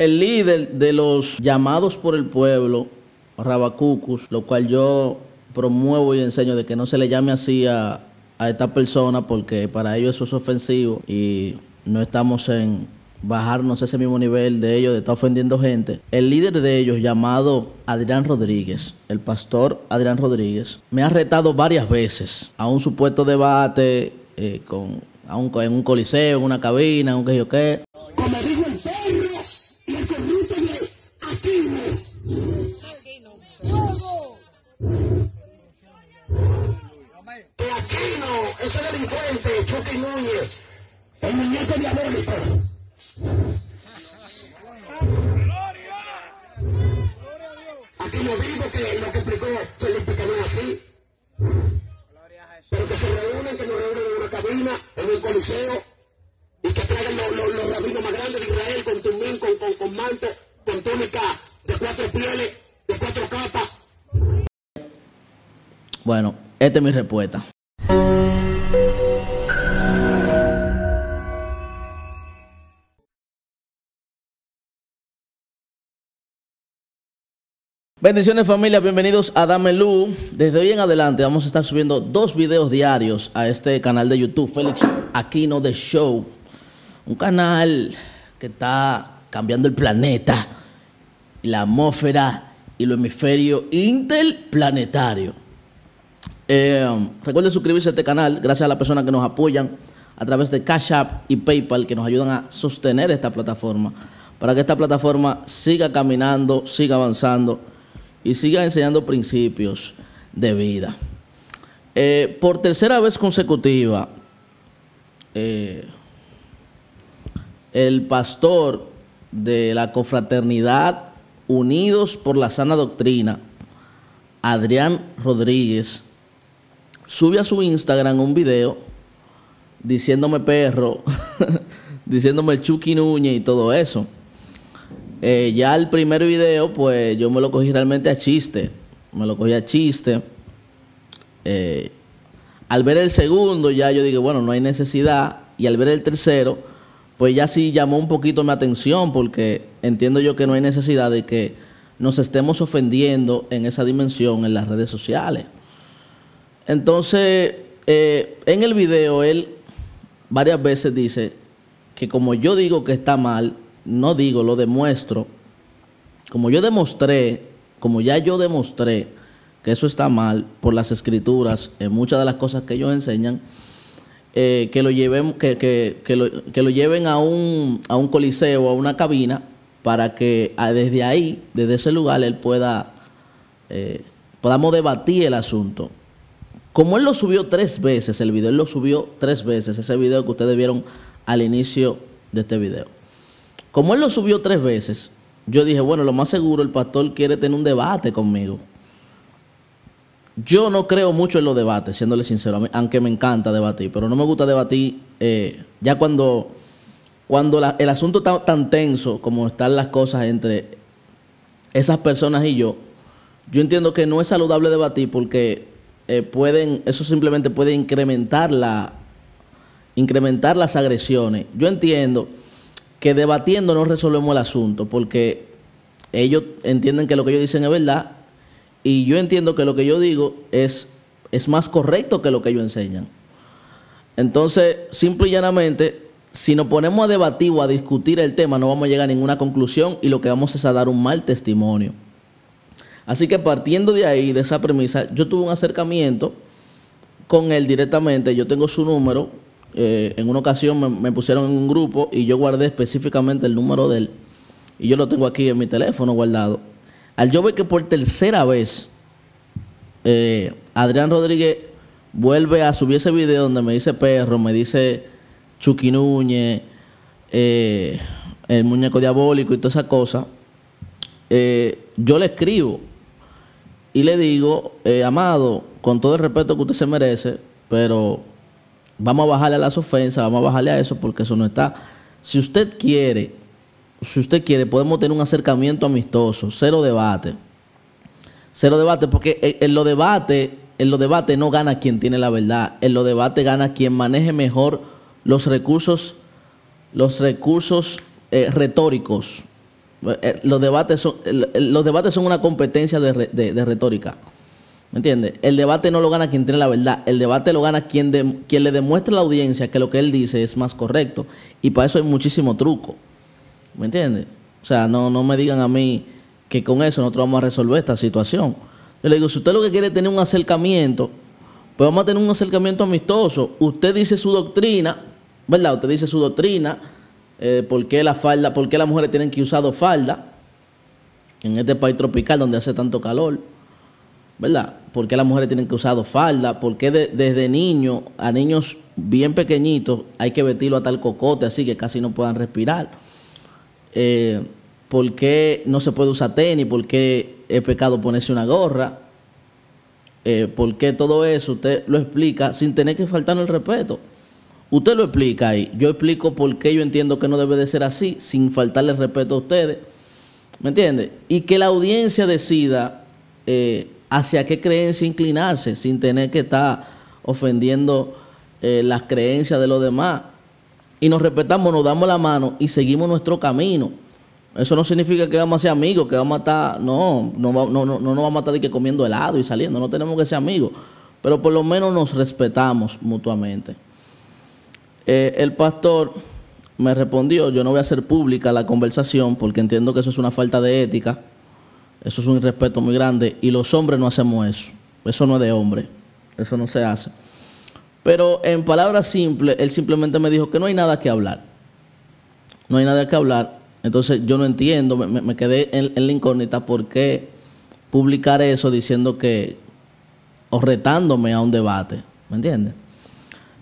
El líder de los llamados por el pueblo, Rabacucus, lo cual yo promuevo y enseño de que no se le llame así a, esta persona porque para ellos eso es ofensivo y no estamos en bajarnos ese mismo nivel de ellos, de estar ofendiendo gente. El líder de ellos, llamado Adrián Rodríguez, el pastor Adrián Rodríguez, me ha retado varias veces a un supuesto debate eh, con, en un coliseo, en una cabina, en un que yo qué. Núñez, el muñeco diabólico. Aquí no digo que lo que explicó Felipe que explicaron así. Pero que se reúnen, que nos reúnen en una cabina, en un coliseo, y que traigan los, los, rabinos más grandes de Israel con tumín, con, con, con manto, con túnica de cuatro pieles, de cuatro capas. Bueno, esta es mi respuesta. Bendiciones familia, bienvenidos a Dame Desde hoy en adelante vamos a estar subiendo dos videos diarios a este canal de YouTube, Félix Aquino de Show. Un canal que está cambiando el planeta, la atmósfera y el hemisferio interplanetario. Eh, recuerden suscribirse a este canal, gracias a las personas que nos apoyan a través de Cash App y PayPal que nos ayudan a sostener esta plataforma, para que esta plataforma siga caminando, siga avanzando y siga enseñando principios de vida. Eh, por tercera vez consecutiva, eh, el pastor de la confraternidad Unidos por la Sana Doctrina, Adrián Rodríguez, sube a su Instagram un video diciéndome perro, diciéndome Chucky Núñez y todo eso. Eh, ya el primer video, pues yo me lo cogí realmente a chiste. Me lo cogí a chiste. Eh, al ver el segundo, ya yo dije, bueno, no hay necesidad. Y al ver el tercero, pues ya sí llamó un poquito mi atención, porque entiendo yo que no hay necesidad de que nos estemos ofendiendo en esa dimensión en las redes sociales. Entonces, eh, en el video, él varias veces dice que como yo digo que está mal, no digo, lo demuestro, como yo demostré, como ya yo demostré que eso está mal por las escrituras, en muchas de las cosas que ellos enseñan, eh, que, lo lleven, que, que, lo, que lo lleven a un, a un coliseo, a una cabina, para que ah, desde ahí, desde ese lugar, él pueda, eh, podamos debatir el asunto. Como él lo subió tres veces, el video, él lo subió tres veces, ese video que ustedes vieron al inicio de este video. Como él lo subió tres veces, yo dije, bueno, lo más seguro, el pastor quiere tener un debate conmigo. Yo no creo mucho en los debates, siéndole sincero, aunque me encanta debatir, pero no me gusta debatir eh, ya cuando, cuando el asunto está tan tenso como están las cosas entre esas personas y yo. Yo entiendo que no es saludable debatir porque eh, pueden, eso simplemente puede incrementar, la, incrementar las agresiones. Yo entiendo que debatiendo no resolvemos el asunto, porque ellos entienden que lo que ellos dicen es verdad y yo entiendo que lo que yo digo es, es más correcto que lo que ellos enseñan. Entonces, simple y llanamente, si nos ponemos a debatir o a discutir el tema, no vamos a llegar a ninguna conclusión y lo que vamos es a dar un mal testimonio. Así que partiendo de ahí, de esa premisa, yo tuve un acercamiento con él directamente, yo tengo su número, eh, en una ocasión me, pusieron en un grupo y yo guardé específicamente el número de él. Y yo lo tengo aquí en mi teléfono guardado. Al yo ver que por tercera vez eh, Adrián Rodríguez vuelve a subir ese video donde me dice perro, me dice ...Chuquinuñe... Eh, el muñeco diabólico y toda esa cosa, yo le escribo y le digo, amado, con todo el respeto que usted se merece, pero vamos a bajarle a las ofensas, vamos a bajarle a eso porque eso no está. Si usted quiere, si usted quiere, podemos tener un acercamiento amistoso, cero debate. Cero debate, porque en lo debate, en debate, no gana quien tiene la verdad, en lo debate gana quien maneje mejor los recursos, los recursos eh, retóricos. Eh, eh, los, debates son, los debates son una competencia de retórica. ¿Me entiendes? El debate no lo gana quien tiene la verdad. El debate lo gana quien, quien le demuestra a la audiencia que lo que él dice es más correcto. Y para eso hay muchísimo truco. ¿Me entiendes? O sea, no, no me digan a mí que con eso nosotros vamos a resolver esta situación. Yo le digo, si usted lo que quiere es tener un acercamiento, pues vamos a tener un acercamiento amistoso. Usted dice su doctrina, ¿verdad? Usted dice su doctrina, eh, por qué la falda, por qué las mujeres tienen que usar dos faldas en este país tropical donde hace tanto calor, ¿verdad? por qué las mujeres tienen que usar falda, por qué desde niños a niños bien pequeñitos hay que vestirlo a tal cocote, así que casi no puedan respirar. Eh, por qué no se puede usar tenis, por qué es pecado ponerse una gorra, eh, por qué todo eso usted lo explica sin tener que faltarnos el respeto. Usted lo explica ahí, yo explico por qué yo entiendo que no debe de ser así, sin faltarle el respeto a ustedes, ¿me entiende? Y que la audiencia decida eh, hacia qué creencia inclinarse sin tener que estar ofendiendo eh, las creencias de los demás. Y nos respetamos, nos damos la mano y seguimos nuestro camino. Eso no significa que vamos a ser amigos, que vamos a estar, no, no, no, no, vamos a estar de que comiendo helado y saliendo, no tenemos que ser amigos, pero por lo menos nos respetamos mutuamente. Eh, el pastor me respondió, yo no voy a hacer pública la conversación porque entiendo que eso es una falta de ética eso es un irrespeto muy grande y los hombres no hacemos eso. Eso no es de hombre. Eso no se hace. Pero en palabras simples, él simplemente me dijo que no hay nada que hablar. No hay nada que hablar. Entonces yo no entiendo, me, quedé en, la incógnita por qué publicar eso diciendo que, o retándome a un debate, ¿me entiendes?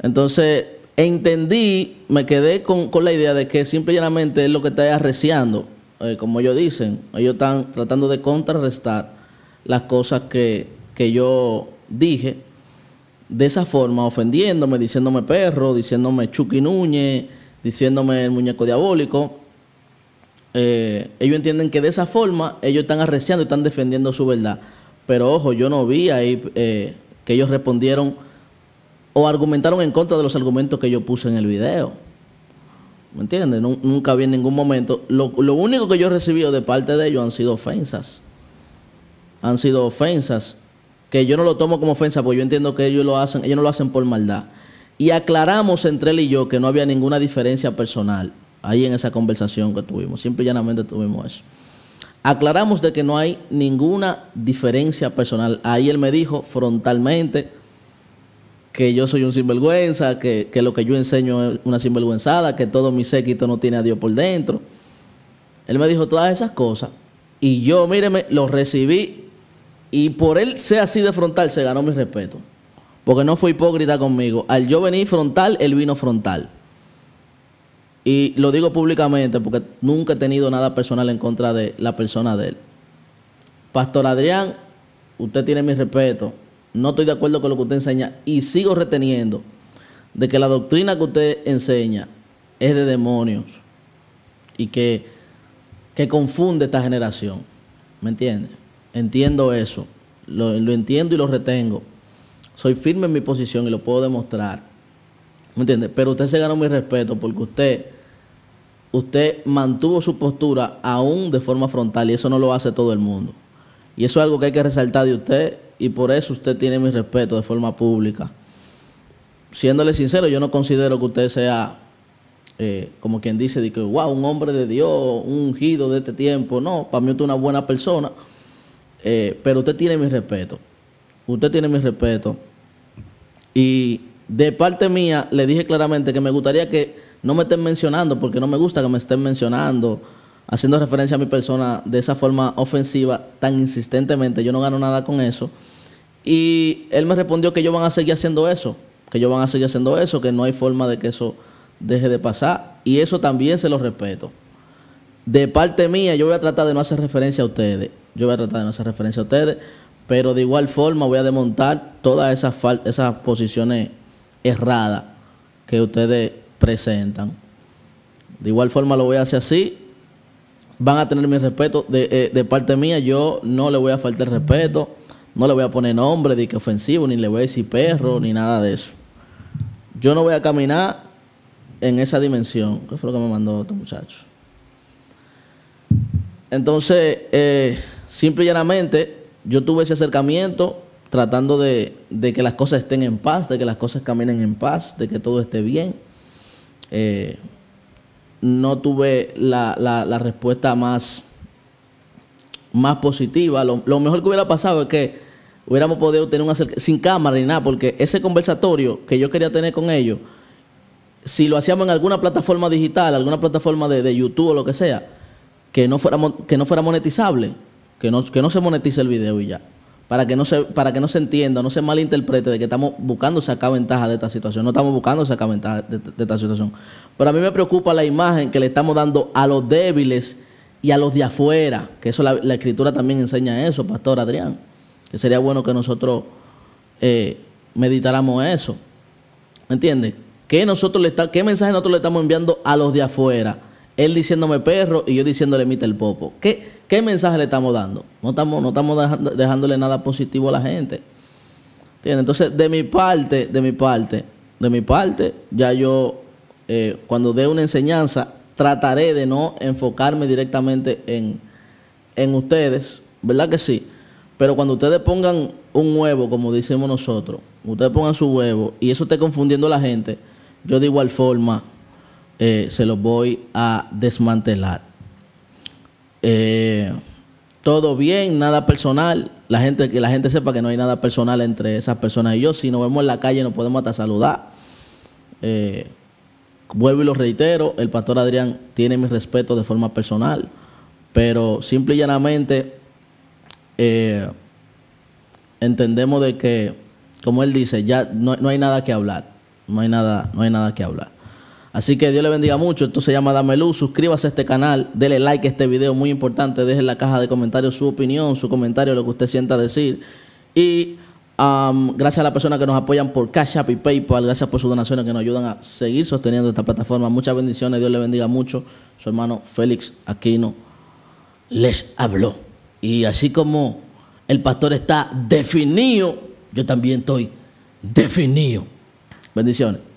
Entonces entendí, me quedé con, la idea de que simple y es lo que está arreciando eh, como ellos dicen, ellos están tratando de contrarrestar las cosas que, yo dije de esa forma, ofendiéndome, diciéndome perro, diciéndome Chucky Núñez, diciéndome el muñeco diabólico. Eh, ellos entienden que de esa forma ellos están arreciando y están defendiendo su verdad. Pero ojo, yo no vi ahí eh, que ellos respondieron o argumentaron en contra de los argumentos que yo puse en el video. ¿Me entiendes? Nunca vi en ningún momento. Lo, único que yo he recibido de parte de ellos han sido ofensas. Han sido ofensas. Que yo no lo tomo como ofensa, porque yo entiendo que ellos lo hacen, ellos no lo hacen por maldad. Y aclaramos entre él y yo que no había ninguna diferencia personal ahí en esa conversación que tuvimos. Simple y llanamente tuvimos eso. Aclaramos de que no hay ninguna diferencia personal. Ahí él me dijo frontalmente que yo soy un sinvergüenza, que, lo que yo enseño es una sinvergüenzada, que todo mi séquito no tiene a Dios por dentro. Él me dijo todas esas cosas y yo, míreme, lo recibí y por él ser así de frontal se ganó mi respeto. Porque no fue hipócrita conmigo. Al yo venir frontal, él vino frontal. Y lo digo públicamente porque nunca he tenido nada personal en contra de la persona de él. Pastor Adrián, usted tiene mi respeto no estoy de acuerdo con lo que usted enseña y sigo reteniendo de que la doctrina que usted enseña es de demonios y que, que confunde esta generación. ¿Me entiende? Entiendo eso, lo, entiendo y lo retengo. Soy firme en mi posición y lo puedo demostrar. ¿Me entiende? Pero usted se ganó mi respeto porque usted, usted mantuvo su postura aún de forma frontal y eso no lo hace todo el mundo. Y eso es algo que hay que resaltar de usted y por eso usted tiene mi respeto de forma pública. Siéndole sincero, yo no considero que usted sea, eh, como quien dice, un hombre de Dios, un ungido de este tiempo. No, para mí usted es una buena persona, eh, pero usted tiene mi respeto. Usted tiene mi respeto. Y de parte mía le dije claramente que me gustaría que no me estén mencionando, porque no me gusta que me estén mencionando haciendo referencia a mi persona de esa forma ofensiva tan insistentemente. Yo no gano nada con eso. Y él me respondió que yo van a seguir haciendo eso, que yo van a seguir haciendo eso, que no hay forma de que eso deje de pasar. Y eso también se lo respeto. De parte mía, yo voy a tratar de no hacer referencia a ustedes. Yo voy a tratar de no hacer referencia a ustedes, pero de igual forma voy a desmontar todas esas posiciones erradas que ustedes presentan. De igual forma lo voy a hacer así van a tener mi respeto eh, de, parte mía. Yo no le voy a faltar respeto, no le voy a poner nombre de que ofensivo, ni le voy a decir perro, ni nada de eso. Yo no voy a caminar en esa dimensión. ¿Qué fue lo que me mandó este muchacho? Entonces, eh, simple y llanamente, yo tuve ese acercamiento tratando de, de, que las cosas estén en paz, de que las cosas caminen en paz, de que todo esté bien. Eh, no tuve la, la, respuesta más, más positiva. Lo, mejor que hubiera pasado es que hubiéramos podido tener un sin cámara ni nada, porque ese conversatorio que yo quería tener con ellos, si lo hacíamos en alguna plataforma digital, alguna plataforma de, YouTube o lo que sea, que no fuera, que no fuera monetizable, que no, que no se monetice el video y ya para que no se para que no se entienda, no se malinterprete de que estamos buscando sacar ventaja de esta situación. No estamos buscando sacar ventaja de, esta situación. Pero a mí me preocupa la imagen que le estamos dando a los débiles y a los de afuera, que eso la, escritura también enseña eso, Pastor Adrián, que sería bueno que nosotros eh, meditáramos eso. ¿Me entiendes? ¿Qué, nosotros le está, ¿Qué mensaje nosotros le estamos enviando a los de afuera? él diciéndome perro y yo diciéndole mita el popo. ¿Qué, mensaje le estamos dando? No estamos, no estamos dejándole nada positivo a la gente. ¿Entiendes? Entonces, de mi parte, de mi parte, de mi parte, ya yo eh, cuando dé una enseñanza, trataré de no enfocarme directamente en, en ustedes, ¿verdad que sí? Pero cuando ustedes pongan un huevo, como decimos nosotros, ustedes pongan su huevo y eso esté confundiendo a la gente, yo de igual forma eh, se los voy a desmantelar. Eh, todo bien, nada personal. La gente, que la gente sepa que no hay nada personal entre esas personas y yo. Si nos vemos en la calle, nos podemos hasta saludar. Eh, vuelvo y lo reitero, el pastor Adrián tiene mi respeto de forma personal, pero simple y llanamente entendemos de que, como él dice, ya no, no hay nada que hablar. No hay nada, no hay nada que hablar. Así que Dios le bendiga mucho. Esto se llama Dame Luz. Suscríbase a este canal. Dele like a este video, muy importante. Deje en la caja de comentarios su opinión, su comentario, lo que usted sienta decir. Y um, gracias a las personas que nos apoyan por Cash App y PayPal. Gracias por sus donaciones que nos ayudan a seguir sosteniendo esta plataforma. Muchas bendiciones. Dios le bendiga mucho. Su hermano Félix Aquino les habló. Y así como el pastor está definido, yo también estoy definido. Bendiciones.